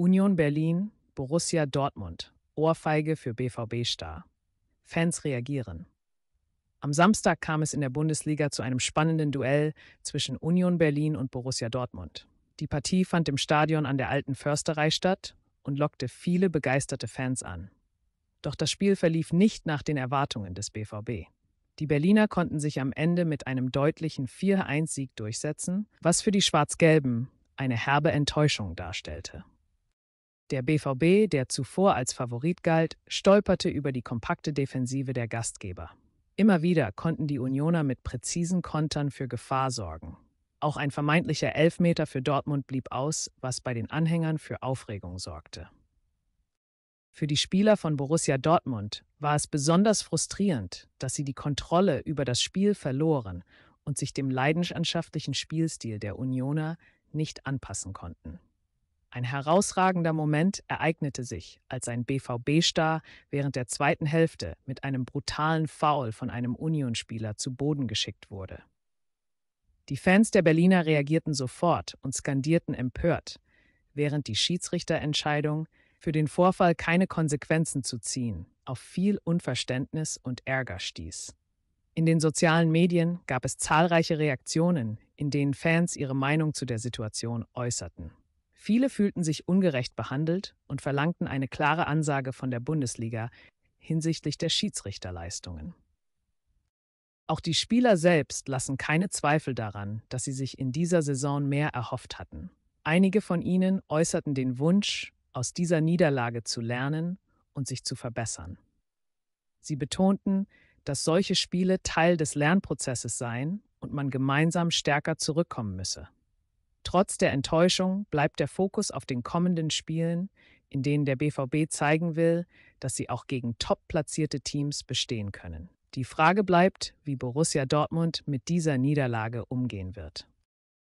Union Berlin, Borussia Dortmund. Ohrfeige für BVB-Star. Fans reagieren. Am Samstag kam es in der Bundesliga zu einem spannenden Duell zwischen Union Berlin und Borussia Dortmund. Die Partie fand im Stadion an der Alten Försterei statt und lockte viele begeisterte Fans an. Doch das Spiel verlief nicht nach den Erwartungen des BVB. Die Berliner konnten sich am Ende mit einem deutlichen 4-1-Sieg durchsetzen, was für die Schwarz-Gelben eine herbe Enttäuschung darstellte. Der BVB, der zuvor als Favorit galt, stolperte über die kompakte Defensive der Gastgeber. Immer wieder konnten die Unioner mit präzisen Kontern für Gefahr sorgen. Auch ein vermeintlicher Elfmeter für Dortmund blieb aus, was bei den Anhängern für Aufregung sorgte. Für die Spieler von Borussia Dortmund war es besonders frustrierend, dass sie die Kontrolle über das Spiel verloren und sich dem leidenschaftlichen Spielstil der Unioner nicht anpassen konnten. Ein herausragender Moment ereignete sich, als ein BVB-Star während der zweiten Hälfte mit einem brutalen Foul von einem Unionsspieler zu Boden geschickt wurde. Die Fans der Berliner reagierten sofort und skandierten empört, während die Schiedsrichterentscheidung, für den Vorfall keine Konsequenzen zu ziehen, auf viel Unverständnis und Ärger stieß. In den sozialen Medien gab es zahlreiche Reaktionen, in denen Fans ihre Meinung zu der Situation äußerten. Viele fühlten sich ungerecht behandelt und verlangten eine klare Ansage von der Bundesliga hinsichtlich der Schiedsrichterleistungen. Auch die Spieler selbst lassen keine Zweifel daran, dass sie sich in dieser Saison mehr erhofft hatten. Einige von ihnen äußerten den Wunsch, aus dieser Niederlage zu lernen und sich zu verbessern. Sie betonten, dass solche Spiele Teil des Lernprozesses seien und man gemeinsam stärker zurückkommen müsse. Trotz der Enttäuschung bleibt der Fokus auf den kommenden Spielen, in denen der BVB zeigen will, dass sie auch gegen top platzierte Teams bestehen können. Die Frage bleibt, wie Borussia Dortmund mit dieser Niederlage umgehen wird.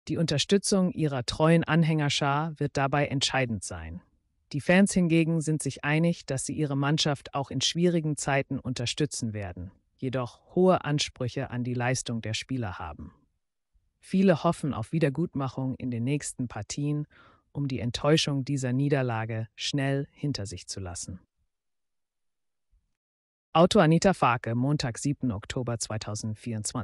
Die Unterstützung ihrer treuen Anhängerschar wird dabei entscheidend sein. Die Fans hingegen sind sich einig, dass sie ihre Mannschaft auch in schwierigen Zeiten unterstützen werden, jedoch hohe Ansprüche an die Leistung der Spieler haben. Viele hoffen auf Wiedergutmachung in den nächsten Partien, um die Enttäuschung dieser Niederlage schnell hinter sich zu lassen. Auto Anita Farke, Montag, 7. Oktober 2024.